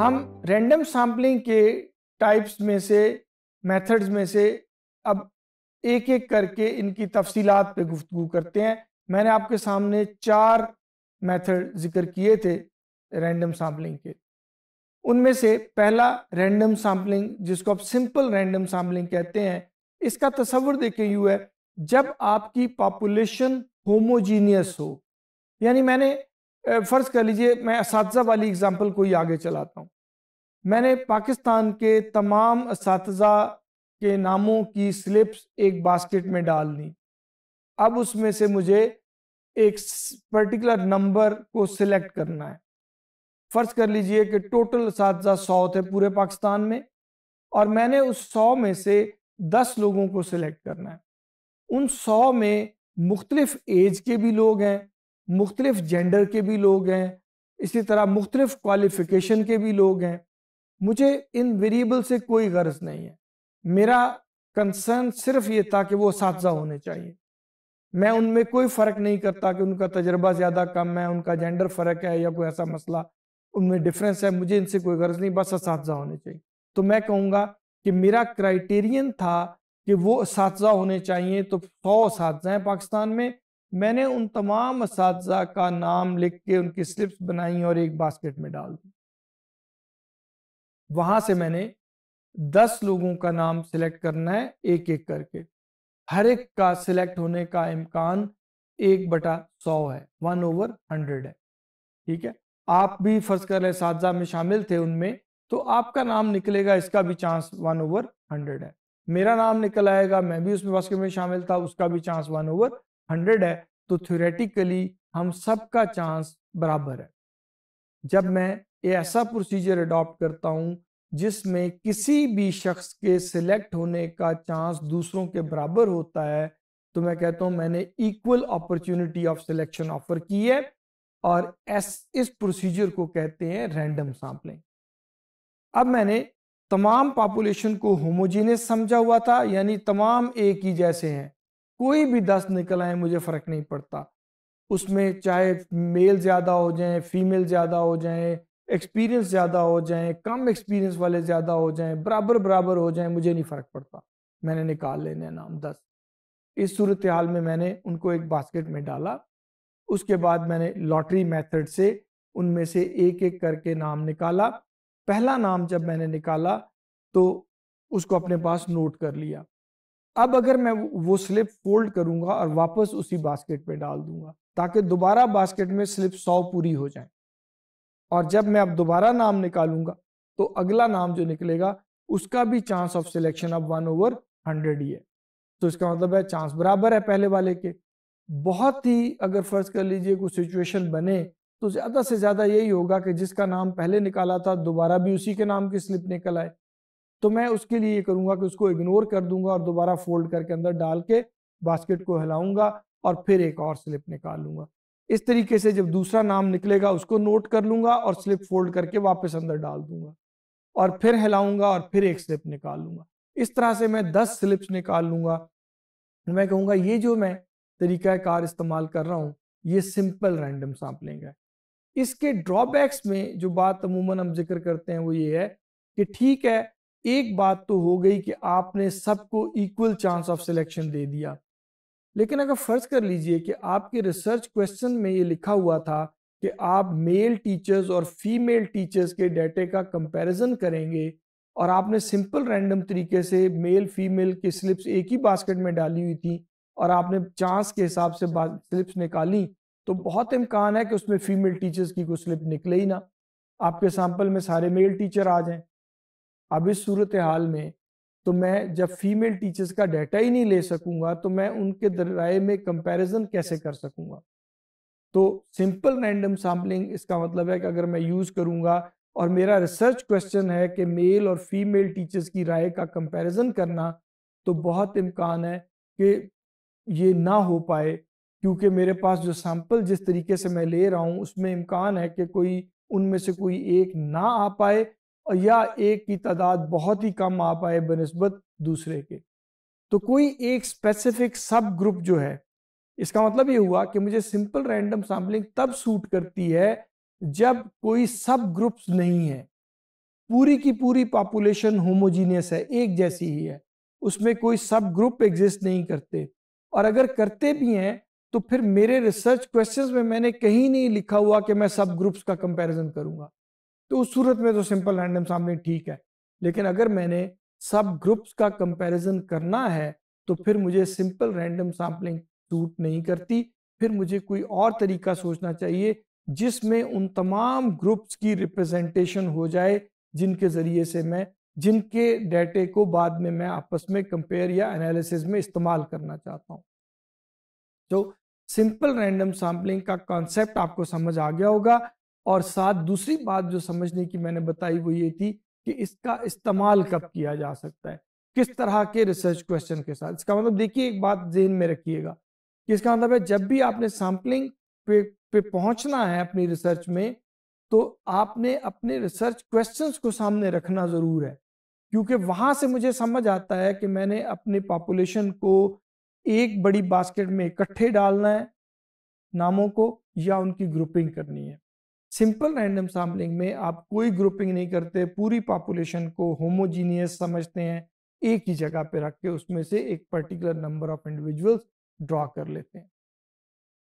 हम रैंडम हाँ। सैम्पलिंग के टाइप्स में से मेथड्स में से अब एक एक करके इनकी तफसीलात पे गुफ्तु करते हैं मैंने आपके सामने चार मेथड जिक्र किए थे रैंडम सैम्पलिंग के उनमें से पहला रैंडम सैम्पलिंग जिसको आप सिंपल रैंडम सैम्पलिंग कहते हैं इसका तस्वुर देखे यू है जब आपकी पॉपुलेशन होमोजीनियस हो यानी मैंने फ़र्ज़ कर लीजिए मैं इस वाली एग्ज़ाम्पल को ही आगे चलाता हूँ मैंने पाकिस्तान के तमाम इस के नामों की स्लिप्स एक बास्केट में डाल दी अब उसमें से मुझे एक पर्टिकुलर नंबर को सिलेक्ट करना है फ़र्ज़ कर लीजिए कि टोटल इस सौ थे पूरे पाकिस्तान में और मैंने उस सौ में से दस लोगों को सिलेक्ट करना है उन सौ में मुख्तलिफ एज के भी लोग हैं मुख्तलिफ जेंडर के भी लोग हैं इसी तरह मुख्तलिफ क्वालिफ़िकेशन के भी लोग हैं मुझे इन वेरिएबल से कोई गर्ज नहीं है मेरा कंसर्न सिर्फ ये था कि वो साजा होने चाहिए मैं उनमें कोई फर्क नहीं करता कि उनका तजर्बा ज्यादा कम है उनका जेंडर फर्क है या कोई ऐसा मसला उनमें डिफरेंस है मुझे इनसे कोई गर्ज नहीं बस इसाजा होने चाहिए तो मैं कहूँगा कि मेरा क्राइटेरियन था कि वो उस होने चाहिए तो सौ उस हैं पाकिस्तान में मैंने उन तमाम उस का नाम लिख के उनकी स्लिप्स बनाई और एक बास्केट में डाल दी वहां से मैंने दस लोगों का नाम सिलेक्ट करना है एक एक करके हर एक का सिलेक्ट होने का इम्कान एक बटा सौ है वन ओवर हंड्रेड है ठीक है आप भी फर्ज कर रहे साजा में शामिल थे उनमें तो आपका नाम निकलेगा इसका भी चांस वन ओवर हंड्रेड है मेरा नाम निकल आएगा मैं भी उसमें बास्केट में शामिल था उसका भी चांस वन ओवर हंड्रेड है तो थ्योरेटिकली हम सबका चांस बराबर है जब मैं ऐसा प्रोसीजर अडॉप्ट करता हूं जिसमें किसी भी शख्स के सिलेक्ट होने का चांस दूसरों के बराबर होता है तो मैं कहता हूं मैंने equal opportunity of selection offer की है और एस इस प्रोसीजर को कहते हैं रैंडम सैंपलिंग अब मैंने तमाम पॉपुलेशन को होमोजीनियस समझा हुआ था यानी तमाम एक ही जैसे हैं कोई भी दस निकल आए मुझे फर्क नहीं पड़ता उसमें चाहे मेल ज्यादा हो जाए फीमेल ज्यादा हो जाए एक्सपीरियंस ज़्यादा हो जाएं कम एक्सपीरियंस वाले ज़्यादा हो जाएं बराबर बराबर हो जाएं मुझे नहीं फ़र्क पड़ता मैंने निकाल लेने नाम दस इस सूरत हाल में मैंने उनको एक बास्केट में डाला उसके बाद मैंने लॉटरी मेथड से उनमें से एक एक करके नाम निकाला पहला नाम जब मैंने निकाला तो उसको अपने पास नोट कर लिया अब अगर मैं वो स्लिप फोल्ड करूंगा और वापस उसी बास्केट में डाल दूंगा ताकि दोबारा बास्केट में स्लिप सौ पूरी हो जाए और जब मैं अब दोबारा नाम निकालूंगा तो अगला नाम जो निकलेगा उसका भी चांस ऑफ सिलेक्शन अब वन ओवर हंड्रेड ही है तो इसका मतलब है चांस बराबर है पहले वाले के बहुत ही अगर फर्ज कर लीजिए कोई सिचुएशन बने तो ज्यादा से ज्यादा यही होगा कि जिसका नाम पहले निकाला था दोबारा भी उसी के नाम की स्लिप निकल आए तो मैं उसके लिए ये करूंगा कि उसको इग्नोर कर दूंगा और दोबारा फोल्ड करके अंदर डाल के बास्केट को हिलाऊंगा और फिर एक और स्लिप निकाल लूंगा इस तरीके से जब दूसरा नाम निकलेगा उसको नोट कर लूंगा और स्लिप फोल्ड करके वापस अंदर डाल दूंगा और फिर हिलाऊंगा और फिर एक स्लिप निकाल लूंगा इस तरह से मैं दस स्लिप्स निकाल लूंगा मैं कहूँगा ये जो मैं तरीका कार इस्तेमाल कर रहा हूँ ये सिंपल रैंडम सैम्पलिंग है इसके ड्रॉबैक्स में जो बात अमूमन हम जिक्र करते हैं वो ये है कि ठीक है एक बात तो हो गई कि आपने सबको इक्वल चांस ऑफ सिलेक्शन दे दिया लेकिन अगर फर्ज कर लीजिए कि आपके रिसर्च क्वेश्चन में ये लिखा हुआ था कि आप मेल टीचर्स और फीमेल टीचर्स के डाटे का कंपैरिजन करेंगे और आपने सिंपल रैंडम तरीके से मेल फीमेल की स्लिप्स एक ही बास्केट में डाली हुई थी और आपने चांस के हिसाब से स्लिप्स निकाली तो बहुत इम्कान है कि उसमें फीमेल टीचर्स की कोई स्लिप निकले ही ना आपके सैंपल में सारे मेल टीचर आ जाएं अब इस सूरत हाल में तो मैं जब फीमेल टीचर्स का डाटा ही नहीं ले सकूंगा तो मैं उनके राय में कंपैरिजन कैसे कर सकूंगा तो सिंपल रैंडम सैम्पलिंग इसका मतलब है कि अगर मैं यूज़ करूंगा और मेरा रिसर्च क्वेश्चन है कि मेल और फीमेल टीचर्स की राय का कंपैरिजन करना तो बहुत इम्कान है कि ये ना हो पाए क्योंकि मेरे पास जो सैम्पल जिस तरीके से मैं ले रहा हूँ उसमें इम्कान है कि कोई उनमें से कोई एक ना आ पाए या एक की तादाद बहुत ही कम आ पाए बनस्बत दूसरे के तो कोई एक स्पेसिफिक सब ग्रुप जो है इसका मतलब ये हुआ कि मुझे सिंपल रैंडम सैम्पलिंग तब सूट करती है जब कोई सब ग्रुप्स नहीं है पूरी की पूरी पॉपुलेशन होमोजीनियस है एक जैसी ही है उसमें कोई सब ग्रुप एग्जिस्ट नहीं करते और अगर करते भी हैं तो फिर मेरे रिसर्च क्वेश्चंस में मैंने कहीं नहीं लिखा हुआ कि मैं सब ग्रुप्स का कंपैरिजन करूंगा तो उस सूरत में तो सिंपल रैंडम सामने ठीक है लेकिन अगर मैंने सब ग्रुप्स का कंपैरिजन करना है तो फिर मुझे सिंपल रैंडम सैम्पलिंग सूट नहीं करती फिर मुझे कोई और तरीका सोचना चाहिए जिसमें उन तमाम ग्रुप्स की रिप्रेजेंटेशन हो जाए जिनके ज़रिए से मैं जिनके डेटे को बाद में मैं आपस में कंपेयर या एनालिसिस में इस्तेमाल करना चाहता हूँ तो सिंपल रैंडम सैम्पलिंग का कॉन्सेप्ट आपको समझ आ गया होगा और साथ दूसरी बात जो समझने की मैंने बताई वो ये थी कि इसका इस्तेमाल कब किया जा सकता है किस तरह के रिसर्च क्वेश्चन के साथ इसका मतलब देखिए एक बात जहन में रखिएगा कि इसका मतलब है जब भी आपने सैम्पलिंग पे, पे पहुंचना है अपनी रिसर्च में तो आपने अपने रिसर्च क्वेश्चंस को सामने रखना ज़रूर है क्योंकि वहां से मुझे समझ आता है कि मैंने अपने पॉपुलेशन को एक बड़ी बास्केट में इकट्ठे डालना है नामों को या उनकी ग्रुपिंग करनी है सिंपल रैंडम सैम्पलिंग में आप कोई ग्रुपिंग नहीं करते पूरी पॉपुलेशन को होमोजीनियस समझते हैं एक ही जगह पे रख के उसमें से एक particular number of individuals draw कर लेते हैं